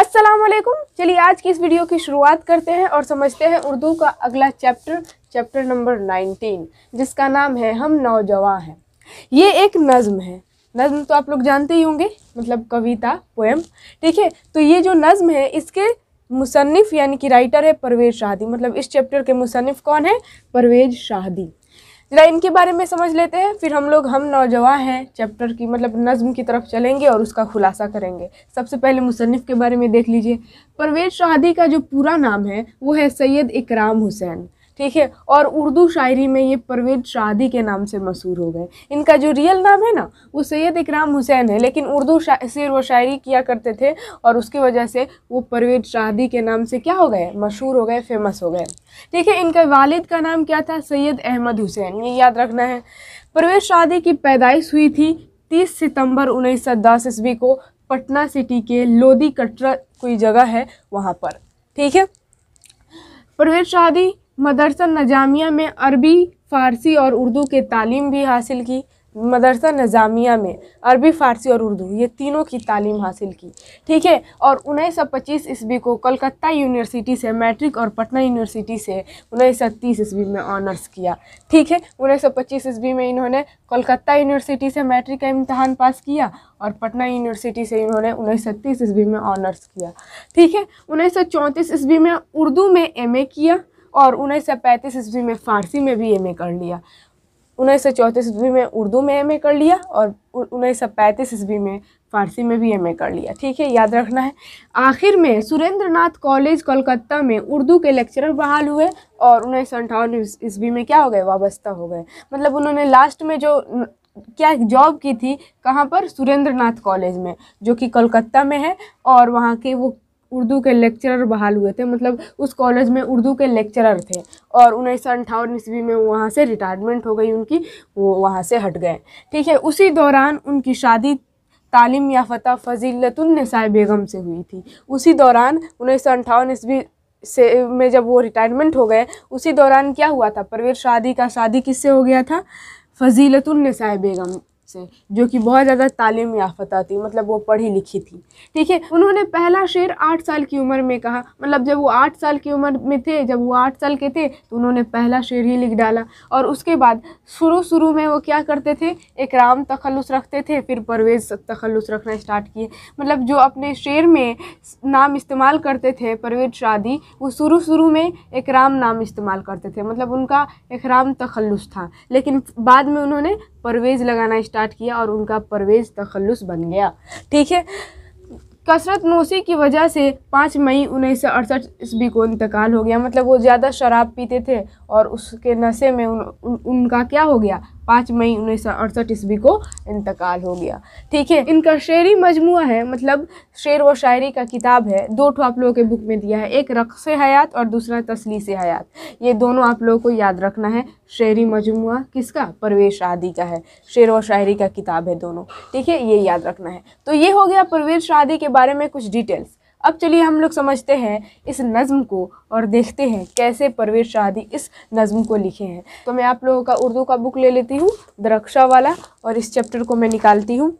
अस्सलाम वालेकुम चलिए आज की इस वीडियो की शुरुआत करते हैं और समझते हैं उर्दू का अगला चैप्टर चैप्टर नंबर नाइनटीन जिसका नाम है हम नौजवान हैं ये एक नज़म है नज़म तो आप लोग जानते ही होंगे मतलब कविता पोएम ठीक है तो ये जो नज़म है इसके मुसनफ़ यानी कि राइटर है परवेज़ शाहदी मतलब इस चैप्टर के मुसनफ़ कौन है परवेज़ शाहदी ज़रा इनके बारे में समझ लेते हैं फिर हम लोग हम नौजवान हैं चैप्टर की मतलब नज़म की तरफ चलेंगे और उसका खुलासा करेंगे सबसे पहले मुसनफ़ के बारे में देख लीजिए परवेज़ शादी का जो पूरा नाम है वो है सैयद इकराम हुसैन ठीक है और उर्दू शायरी में ये परवेज शादी के नाम से मशहूर हो गए इनका जो रियल नाम है ना वो सैयद इकराम हुसैन है लेकिन उर्दू शेर वो शायरी किया करते थे और उसकी वजह से वो परवेज शादी के नाम से क्या हो गए मशहूर हो गए फेमस हो गए ठीक है इनके वालिद का नाम क्या था सैयद अहमद हुसैन ये याद रखना है परवेज शादी की पैदाइश हुई थी तीस सितम्बर उन्नीस ईस्वी को पटना सिटी के लोधी कटरा कोई जगह है वहाँ पर ठीक है परवेज शादी मदरसा नजामिया में अरबी फ़ारसी और उर्दू के तालीम भी हासिल की मदरसा नज़ामिया में अरबी फ़ारसी और उर्दू ये तीनों की तालीम हासिल की ठीक है और उन्नीस सौ पच्चीस ईस्वी को कलकत्ता यूनिवर्सिटी से मैट्रिक और पटना यूनिवर्सिटी से उन्नीस सौ तीस ईस्वी में ऑनर्स किया ठीक है उन्नीस सौ पच्चीस ईस्वी में इन्होंने कलकत्ता यूनिवर्सिटी से मैट्रिक का इम्तहान पास किया और पटना यूनिवर्सिटी से इन्होंने उन्नीस सौ तीस ईस्वी में ऑनर्स किया ठीक है उन्नीस सौ चौंतीस ईस्वी में उर्दू में एम किया और उन्नीस सौ पैंतीस ईस्वी में फ़ारसी में भी एम कर लिया उन्नीस सौ चौंतीस ईस्वी में उर्दू में एम कर लिया और उन्नीस सौ पैंतीस ईस्वी में फारसी में भी एम कर लिया ठीक है याद रखना है आखिर में सुरेंद्र नाथ कॉलेज कोलकाता में उर्दू के लेक्चरर बहाल हुए और उन्नीस सौ अंठावन ईस्वी में क्या हो गए वाबस्ता हो गए मतलब उन्होंने लास्ट में जो क्या जॉब की थी कहाँ पर सुरेंद्र नाथ कॉलेज में जो कि कोलकाता में है और वहाँ के वो उर्दू के लेक्चरर बहाल हुए थे मतलब उस कॉलेज में उर्दू के लेक्चरर थे और उन्नीस सौ अंठावन ईस्वी में वहाँ से रिटायरमेंट हो गई उनकी वो वहाँ से हट गए ठीक है उसी दौरान उनकी शादी तालीम याफ्ता फजीलतुलनसा बेगम से हुई थी उसी दौरान उन्नीस सौ अंठावन ईस्वी से में जब वो रिटायरमेंट हो गए उसी दौरान क्या हुआ था परवेज शादी का शादी किससे हो गया था फजीलतुलनसा बेगम से जो कि बहुत ज़्यादा तालीम याफ्ता थी मतलब वो पढ़ी लिखी थी ठीक है उन्होंने पहला शेर आठ साल की उम्र में कहा मतलब जब वो आठ साल की उम्र में थे जब वो आठ साल के थे तो उन्होंने पहला शेर ही लिख डाला और उसके बाद शुरू शुरू में वो क्या करते थे एक राम तखलस रखते थे फिर परवेज़ तखलस रखना स्टार्ट किए मतलब जो अपने शेर में नाम इस्तेमाल करते थे परवेज शादी वो शुरू शुरू में एक राम नाम इस्तेमाल करते थे मतलब उनका एक राम था लेकिन बाद में उन्होंने परवेज़ लगाना स्टार्ट किया और उनका परवेज़ तखलस बन गया ठीक है कसरत नोशी की वजह से पाँच मई उन्नीस सौ अड़सठ ईस्वी को इंतकाल हो गया मतलब वो ज़्यादा शराब पीते थे और उसके नशे में उन, उन, उनका क्या हो गया पाँच मई उन्नीस सौ अड़सठ ईस्वी को इंतकाल हो गया ठीक है इनका शेरी मजमू है मतलब शेर व शायरी का किताब है दो ठो आप लोगों के बुक में दिया है एक रक़ हयात और दूसरा तसली से हयात ये दोनों आप लोगों को याद रखना है शेरी मजमू किसका परवेश शादी का है शेर व शायरी का किताब है दोनों ठीक है ये याद रखना है तो ये हो गया परवेश शादी के बारे में कुछ डिटेल्स अब चलिए हम लोग समझते हैं इस नज़म को और देखते हैं कैसे परवेर शादी इस नज़म को लिखे हैं तो मैं आप लोगों का उर्दू का बुक ले लेती हूँ दरक्षा वाला और इस चैप्टर को मैं निकालती हूँ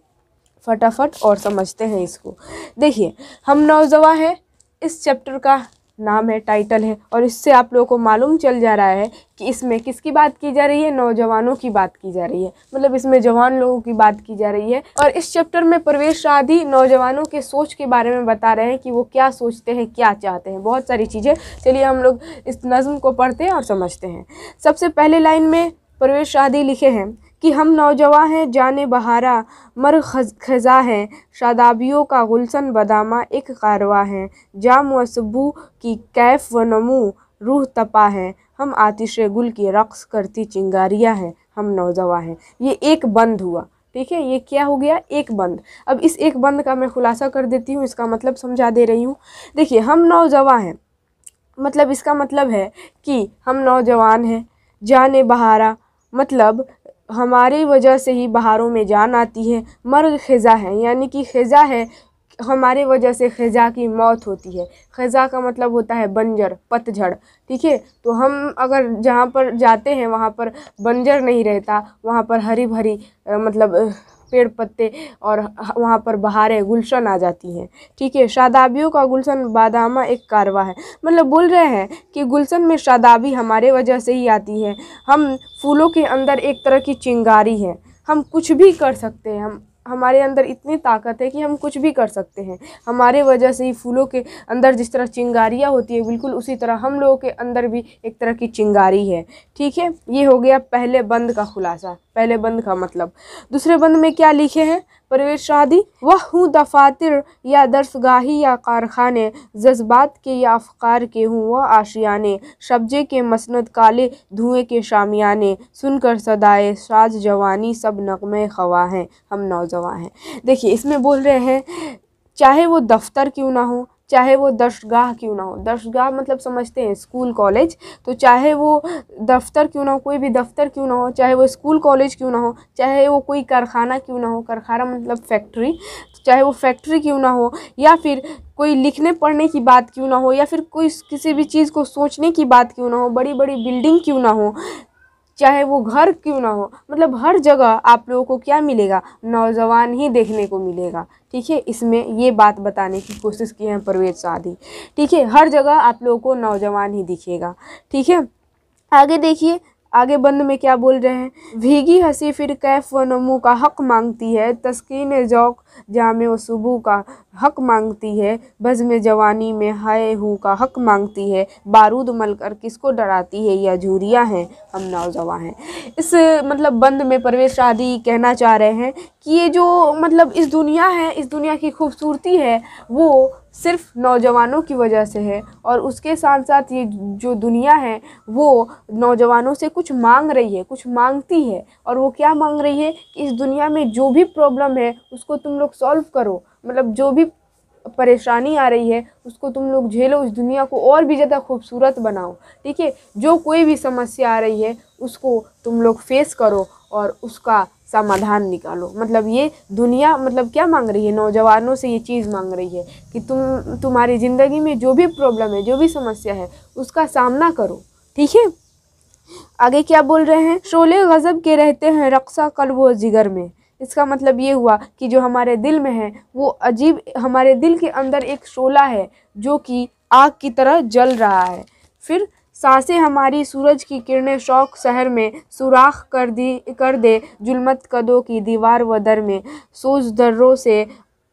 फटाफट और समझते हैं इसको देखिए हम नौजवा हैं इस चैप्टर का नाम है टाइटल है और इससे आप लोगों को मालूम चल जा रहा है कि इसमें किसकी बात की जा रही है नौजवानों की बात की जा रही है मतलब इसमें जवान लोगों की बात की जा रही है और इस चैप्टर में प्रवेश राधि नौजवानों के सोच के बारे में बता रहे हैं कि वो क्या सोचते हैं क्या चाहते हैं बहुत सारी चीज़ें चलिए हम लोग इस नज़म को पढ़ते हैं और समझते हैं सबसे पहले लाइन में प्रवेश राधि लिखे हैं कि हम नौजवान हैं जान बहारा मर खज़ा हैं शादाबियों का गुलसन बदामा एक कारवा हैं जाम व की कैफ व नमू रूह तपा है हम आतिश गुल की रक़्स करती चिंगारियाँ हैं हम नौजवान हैं ये एक बंद हुआ ठीक है ये क्या हो गया एक बंद अब इस एक बंद का मैं खुलासा कर देती हूँ इसका मतलब समझा दे रही हूँ देखिए हम नौजवा हैं मतलब इसका मतलब है कि हम नौजवान हैं जान बहारा मतलब हमारी वजह से ही बाहरों में जान आती है मर्ग ख़ज़ा है यानी कि ख़ज़ा है हमारी वजह से ख़ज़ा की मौत होती है ख़ज़ा का मतलब होता है बंजर पतझड़ ठीक है तो हम अगर जहाँ पर जाते हैं वहाँ पर बंजर नहीं रहता वहाँ पर हरी भरी मतलब पेड़ पत्ते और वहाँ पर बहारें गुलशन आ जाती हैं ठीक है शादाबियों का गुलशन बादामा एक कारवा है मतलब बोल रहे हैं कि गुलशन में शादाबी हमारे वजह से ही आती है हम फूलों के अंदर एक तरह की चिंगारी है हम कुछ भी कर सकते हैं हम हमारे अंदर इतनी ताकत है कि हम कुछ भी कर सकते हैं हमारे वजह से ही फूलों के अंदर जिस तरह चिंगारियाँ होती है बिल्कुल उसी तरह हम लोगों के अंदर भी एक तरह की चिंगारी है ठीक है ये हो गया पहले बंद का खुलासा पहले बंद का मतलब दूसरे बंद में क्या लिखे हैं परवेश शादी वह हूँ दफातर या दरसगाही या कारखाने जज्बात के या अफकार के हूँ वह आशियाने शब्जे के मसनद काले धुएँ के शामियाने सुनकर सदाए साज जवानी सब नगमे खवा हैं हम नौजवान हैं देखिए इसमें बोल रहे हैं चाहे वो दफ्तर क्यों ना हो चाहे वो दर्शगाह क्यों ना हो दर्शगाह मतलब समझते हैं स्कूल कॉलेज तो चाहे वो दफ्तर क्यों ना हो कोई भी दफ्तर क्यों ना हो चाहे वो स्कूल कॉलेज क्यों ना हो चाहे वो कोई कारखाना क्यों ना हो कारखाना मतलब फैक्ट्री चाहे वो फैक्ट्री क्यों ना हो या फिर कोई लिखने पढ़ने की बात क्यों ना हो या फिर कोई किसी भी चीज़ को सोचने की बात क्यों ना हो बड़ी बड़ी बिल्डिंग क्यों ना हो चाहे वो घर क्यों ना हो मतलब हर जगह आप लोगों को क्या मिलेगा नौजवान ही देखने को मिलेगा ठीक है इसमें ये बात बताने की कोशिश की है परवेज शादी ठीक है हर जगह आप लोगों को नौजवान ही दिखेगा ठीक है आगे देखिए आगे बंद में क्या बोल रहे हैं भीगी हंसी फिर कैफ व नमू का हक मांगती है तस्कीन जौक जाम व सुबू का हक मांगती है बज़म जवानी में हाय हु का हक मांगती है बारूद मलकर किसको डराती है या झूरिया हैं हम नौजवान हैं इस मतलब बंद में परवेज शादी कहना चाह रहे हैं कि ये जो मतलब इस दुनिया है इस दुनिया की खूबसूरती है वो सिर्फ नौजवानों की वजह से है और उसके साथ साथ ये जो दुनिया है वो नौजवानों से कुछ मांग रही है कुछ मांगती है और वो क्या मांग रही है कि इस दुनिया में जो भी प्रॉब्लम है उसको तुम लोग सॉल्व करो मतलब जो भी परेशानी आ रही है उसको तुम लोग झेलो उस दुनिया को और भी ज़्यादा खूबसूरत बनाओ ठीक है जो कोई भी समस्या आ रही है उसको तुम लोग फेस करो और उसका समाधान निकालो मतलब ये दुनिया मतलब क्या मांग रही है नौजवानों से ये चीज़ मांग रही है कि तुम तुम्हारी ज़िंदगी में जो भी प्रॉब्लम है जो भी समस्या है उसका सामना करो ठीक है आगे क्या बोल रहे हैं शोले गज़ब के रहते हैं रक्सा कल्ब व जिगर में इसका मतलब ये हुआ कि जो हमारे दिल में है वो अजीब हमारे दिल के अंदर एक शोला है जो कि आग की तरह जल रहा है फिर सासे हमारी सूरज की किरणें शौक शहर में सुराख कर दी कर दे जुलमत कदों की दीवार व दर में सोज दर्रों से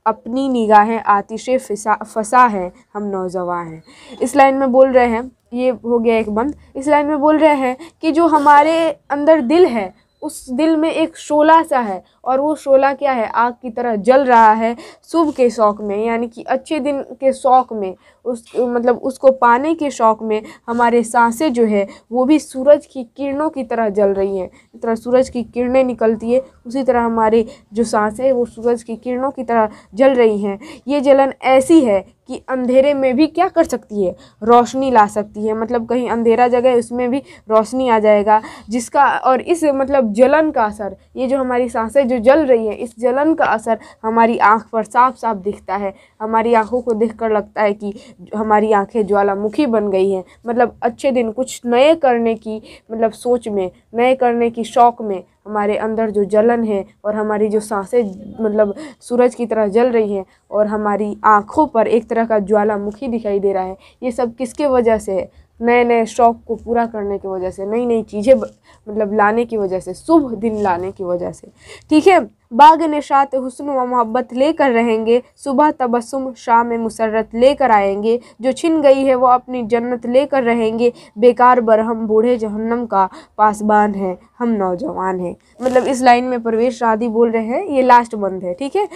अपनी निगाहें आतिश फसा फसा है हम नौजवान हैं इस लाइन में बोल रहे हैं ये हो गया एक बंद इस लाइन में बोल रहे हैं कि जो हमारे अंदर दिल है उस दिल में एक शोला सा है और वो शोला क्या है आग की तरह जल रहा है सुबह के शौक़ में यानी कि अच्छे दिन के शौक़ में उस मतलब उसको पाने के शौक़ में हमारे सांसें जो है वो भी सूरज की किरणों की तरह जल रही हैं जिस तरह सूरज की किरणें निकलती है उसी तरह हमारी जो सांसें हैं वो सूरज की किरणों की तरह जल रही हैं ये जलन ऐसी है कि अंधेरे में भी क्या कर सकती है रोशनी ला सकती है मतलब कहीं अंधेरा जगह है उसमें भी रोशनी आ जाएगा जिसका और इस मतलब जलन का असर ये जो हमारी सांसें जो जल रही हैं इस जलन का असर हमारी आँख पर साफ साफ दिखता है हमारी आँखों को देख कर लगता है कि हमारी आंखें ज्वालामुखी बन गई हैं मतलब अच्छे दिन कुछ नए करने की मतलब सोच में नए करने की शौक़ में हमारे अंदर जो जलन है और हमारी जो सांसें मतलब सूरज की तरह जल रही हैं और हमारी आँखों पर एक तरह का ज्वालामुखी दिखाई दे रहा है ये सब किसके वजह से है नए नए शौक़ को पूरा करने की वजह से नई नई चीज़ें मतलब लाने की वजह से शुभ दिन लाने की वजह से ठीक है बाग निशात हुसन व मोहब्बत लेकर रहेंगे सुबह तबसम शाम मुसरत लेकर आएंगे जो छिन गई है वो अपनी जन्नत लेकर रहेंगे बेकार बरहम बूढ़े जहन्नम का पासबान है हम नौजवान हैं मतलब इस लाइन में प्रवेश शादी बोल रहे हैं ये लास्ट बंद है ठीक है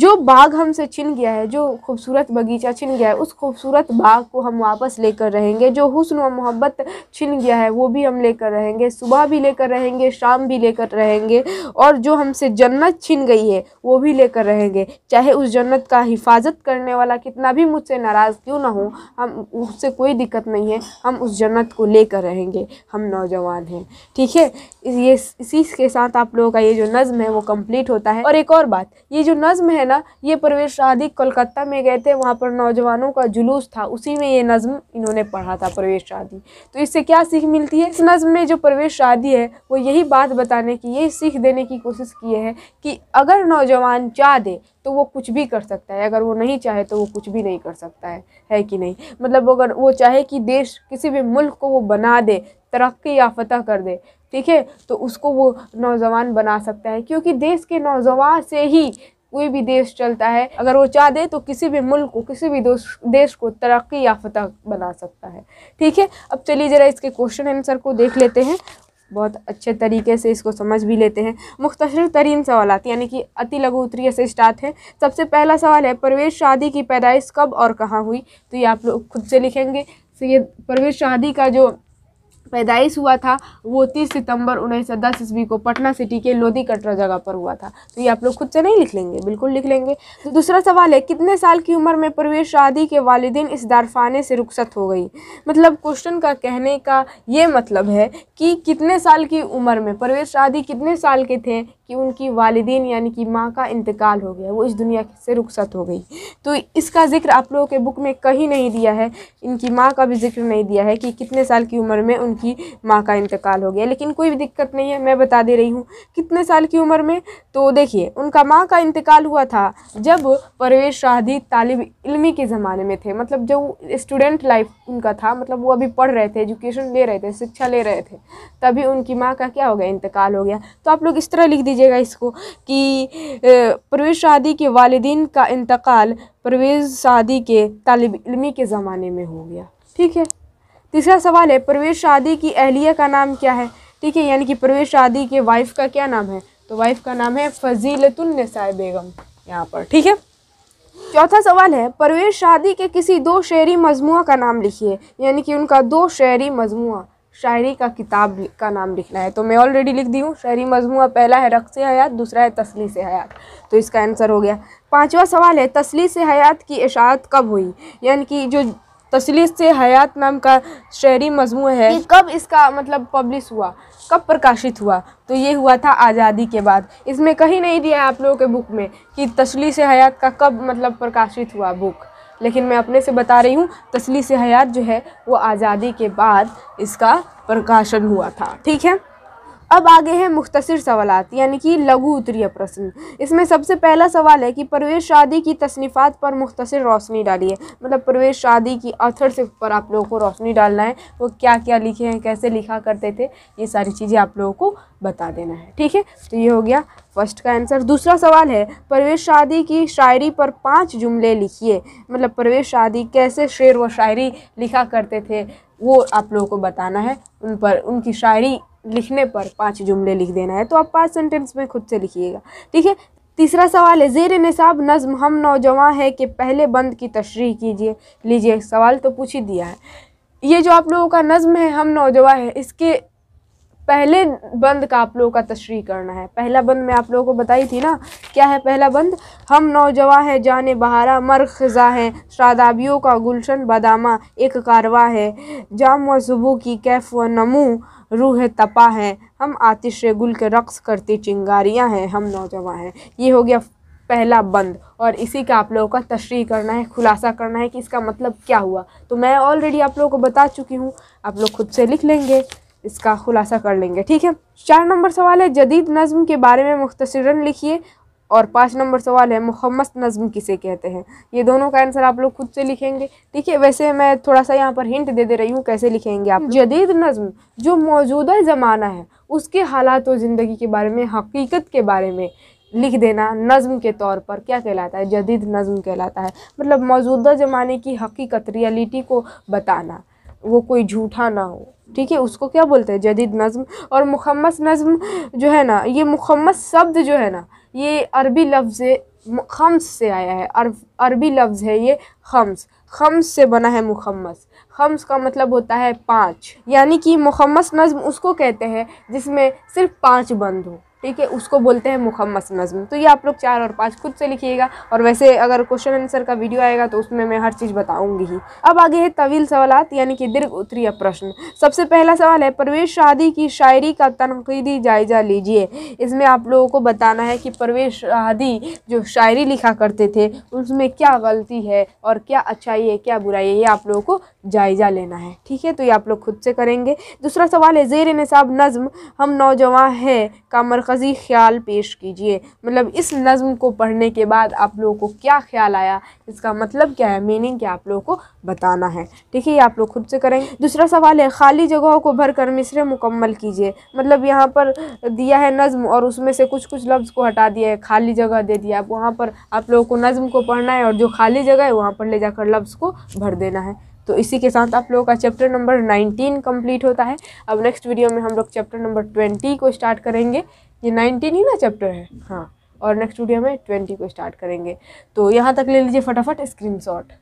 जो बाग हमसे छिन गया है जो खूबसूरत बगीचा छिन गया है उस खूबसूरत बाग को हम वापस लेकर रहेंगे जो हुसन व मोहब्बत छिन गया है वो भी हम लेकर रहेंगे सुबह भी लेकर रहेंगे शाम भी लेकर रहेंगे और जो हमसे जन्म जन्नत छिन गई है वो भी लेकर रहेंगे चाहे उस जन्नत का हिफाजत करने वाला कितना भी मुझसे नाराज़ क्यों ना हो हम उससे कोई दिक्कत नहीं है हम उस जन्नत को लेकर रहेंगे हम नौजवान हैं ठीक है ये इसी के साथ आप लोगों का ये जो नज़म है वो कम्प्लीट होता है और एक और बात ये जो नज़म है ना ये प्रवेश शादी कोलकाता में गए थे वहाँ पर नौजवानों का जुलूस था उसी में ये नज़म इन्होंने पढ़ा था प्रवेश शादी तो इससे क्या सीख मिलती है इस नज़म में जो प्रवेश शादी है वो यही बात बताने की ये सीख देने की कोशिश की है कि अगर नौजवान चाह दे तो वो कुछ भी कर सकता है अगर वो नहीं चाहे तो वो कुछ भी नहीं कर सकता है है कि नहीं मतलब अगर वो चाहे कि देश किसी भी मुल्क को वो बना दे तरक्की फतह कर दे ठीक है तो उसको वो नौजवान बना सकता है क्योंकि देश के नौजवान से ही कोई भी देश चलता है अगर वो चाह दे तो किसी भी मुल्क को किसी भी देश को तरक्की याफ्ता बना सकता है ठीक है अब चलिए ज़रा इसके क्वेश्चन आंसर को देख लेते हैं बहुत अच्छे तरीके से इसको समझ भी लेते हैं मुख्तर तरीन सवाल यानी कि अति लघु उत्तरीय से स्टार्ट है सबसे पहला सवाल है परवेज शादी की पैदाइश कब और कहाँ हुई तो ये आप लोग खुद से लिखेंगे तो ये परवेज शादी का जो पैदाइश हुआ था वो तीस सितंबर उन्नीस सौ दस ईस्वी को पटना सिटी के लोधी कटरा जगह पर हुआ था तो ये आप लोग खुद से नहीं लिख लेंगे बिल्कुल लिख लेंगे तो दूसरा सवाल है कितने साल की उम्र में परवेश शादी के वालदेन इस दारफाने से रुखसत हो गई मतलब क्वेश्चन का कहने का ये मतलब है कि कितने साल की उम्र में परवेश शादी कितने साल के थे कि उनकी वालदी यानी कि माँ का इंतकाल हो गया वो इस दुनिया से रुखसत हो गई तो इसका ज़िक्र आप लोगों के बुक में कहीं नहीं दिया है इनकी माँ का भी जिक्र नहीं दिया है कि कितने साल की उम्र में उनकी माँ का इंतकाल हो गया लेकिन कोई भी दिक्कत नहीं है मैं बता दे रही हूँ कितने साल की उम्र में तो देखिए उनका माँ का इंतकाल हुआ था जब परवेश शाहदी तालब इलमी के ज़माने में थे मतलब जो स्टूडेंट लाइफ उनका था मतलब वो अभी पढ़ रहे थे एजुकेशन ले रहे थे शिक्षा ले रहे थे तभी उनकी माँ का क्या हो गया इंतकाल हो गया तो आप लोग इस तरह लिख दीजिए लीजिएगा इसको कि परवेज़ शादी के वालदीन का इंतकाल परवेज़ शादी के तालब इलमी के ज़माने में हो गया ठीक है तीसरा सवाल है परवेज़ शादी की अहलिया का नाम क्या है ठीक है यानी कि परवेज़ शादी के वाइफ का क्या नाम है तो वाइफ का नाम है फ़जीलतुलनसा बेगम यहाँ पर ठीक है चौथा सवाल है परवेज़ शादी के किसी दो शहरी मजमू का नाम लिखिए यानी कि उनका दो शहरी मजमू शायरी का किताब का नाम लिखना है तो मैं ऑलरेडी लिख दी हूँ शायरी मजमू पहला है रक़ से हयात दूसरा है तसली से हयात तो इसका आंसर हो गया पाँचवा सवाल है तसली से हयात की इशात कब हुई यानी कि जो तसली से हयात नाम का शायरी मजमू है कब इसका मतलब पब्लिश हुआ कब प्रकाशित हुआ तो ये हुआ था आज़ादी के बाद इसमें कहीं नहीं दिया है आप लोगों के बुक में कि तसली से हयात का कब मतलब प्रकाशित हुआ बुक लेकिन मैं अपने से बता रही हूँ तसली से हयात जो है वो आज़ादी के बाद इसका प्रकाशन हुआ था ठीक है अब आगे है मुख्तर सवाल यानी कि लघु उत्तरीय प्रश्न इसमें सबसे पहला सवाल है कि परवेश शादी की तसनीफ़ात पर मुख्तर रोशनी डालिए मतलब परवेश शादी की से पर आप लोगों को रोशनी डालना है वो क्या क्या लिखे हैं कैसे लिखा करते थे ये सारी चीज़ें आप लोगों को बता देना है ठीक है तो ये हो गया फर्स्ट का आंसर दूसरा सवाल है परवेश शादी की शायरी पर पाँच जुमले लिखिए मतलब परवेश शादी कैसे शेर व शायरी लिखा करते थे वो आप लोगों को बताना है उन पर उनकी शायरी लिखने पर पाँच जुमले लिख देना है तो आप पाँच सेंटेंस में खुद से लिखिएगा ठीक है तीसरा सवाल है जेर निसाब नज़म हम नौजवान है कि पहले बंद की तशरी कीजिए लीजिए सवाल तो पूछ ही दिया है ये जो आप लोगों का नज़म है हम नौजवान है इसके पहले बंद का आप लोगों का तशरी करना है पहला बंद मैं आप लोगों को बताई थी ना क्या है पहला बंद हम नौजवान हैं जाने बहारा मर खजा हैं शादाबियों का गुलशन बदामा एक कारवा है जाम व सुबह की कैफ व नमू रूह तपा है हम आतिश गुल के रक्स करती चिंगारियाँ हैं हम नौजवान हैं ये हो गया पहला बंद और इसी का आप लोगों का तशरी करना है खुलासा करना है कि इसका मतलब क्या हुआ तो मैं ऑलरेडी आप लोगों को बता चुकी हूँ आप लोग खुद से लिख लेंगे इसका खुलासा कर लेंगे ठीक है चार नंबर सवाल है जदीद नज़म के बारे में मुख्तरा लिखिए और पाँच नंबर सवाल है मुहम्मद नज़म किसे कहते हैं ये दोनों का आंसर आप लोग खुद से लिखेंगे ठीक है वैसे मैं थोड़ा सा यहाँ पर हिंट दे दे रही हूँ कैसे लिखेंगे आप जदीद नज़म जो मौजूदा ज़माना है उसके हालात और ज़िंदगी के बारे में हकीकत के बारे में लिख देना नज़म के तौर पर क्या कहलाता है जदीद नज़म कहलाता है मतलब मौजूदा ज़माने की हकीकत रियलिटी को बताना वो कोई झूठा ना हो ठीक है उसको क्या बोलते हैं जदीद नज़म और मुखमस नज़म जो है ना ये मुखमस शब्द जो है ना ये अरबी लफ्ज़ खम्स से आया है अरबी लफ्ज़ है ये खम्स खम्स से बना है मुखमस खम्स का मतलब होता है पाँच यानी कि मुखमस नज़म उसको कहते हैं जिसमें सिर्फ पाँच बंद हो ठीक है उसको बोलते हैं मुखम्मस नज़म तो ये आप लोग चार और पाँच खुद से लिखिएगा और वैसे अगर क्वेश्चन आंसर का वीडियो आएगा तो उसमें मैं हर चीज़ बताऊँगी ही अब आगे है तवील सवालत यानी कि दीर्घ उत्तरीय प्रश्न सबसे पहला सवाल है परवेज शादी की शायरी का तनकीदी जायज़ा लीजिए इसमें आप लोगों को बताना है कि परवेज शादी जो शायरी लिखा करते थे उसमें क्या गलती है और क्या अच्छाई है क्या बुराई है ये आप लोगों को जायज़ा लेना है ठीक है तो ये आप लोग खुद से करेंगे दूसरा सवाल है जेर नसाब नज़म हम नौजवान हैं का मरकज़ मज़ी ख्याल पेश कीजिए मतलब इस नज़म को पढ़ने के बाद आप लोगों को क्या ख्याल आया इसका मतलब क्या है मीनिंग क्या आप लोगों को बताना है ठीक है ये आप लोग खुद से करेंगे दूसरा सवाल है खाली जगहों को भर कर मिसरे मुकम्मल कीजिए मतलब यहाँ पर दिया है नज़म और उसमें से कुछ कुछ लफ्ज़ को हटा दिया है खाली जगह दे दिया आप वहाँ पर आप लोगों को नज़म को पढ़ना है और जो खाली जगह है वहाँ पर ले जाकर लफ्ज़ को भर देना है तो इसी के साथ आप लोगों का चैप्टर नंबर 19 कंप्लीट होता है अब नेक्स्ट वीडियो में हम लोग चैप्टर नंबर 20 को स्टार्ट करेंगे ये नाइनटीन ही ना चैप्टर है हम्म। हाँ और नेक्स्ट वीडियो में ट्वेंटी को स्टार्ट करेंगे तो यहाँ तक ले लीजिए फटाफट स्क्रीन शॉट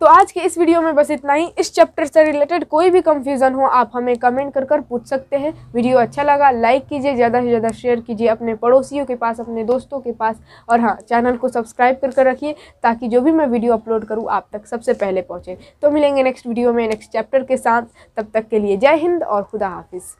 तो आज के इस वीडियो में बस इतना ही इस चैप्टर से रिलेटेड कोई भी कंफ्यूजन हो आप हमें कमेंट कर कर पूछ सकते हैं वीडियो अच्छा लगा लाइक कीजिए ज़्यादा से ज़्यादा शेयर कीजिए अपने पड़ोसियों के पास अपने दोस्तों के पास और हाँ चैनल को सब्सक्राइब कर कर रखिए ताकि जो भी मैं वीडियो अपलोड करूँ आप तक सबसे पहले पहुँचे तो मिलेंगे नेक्स्ट वीडियो में नेक्स्ट चैप्टर के साथ तब तक के लिए जय हिंद और खुदा हाफिज़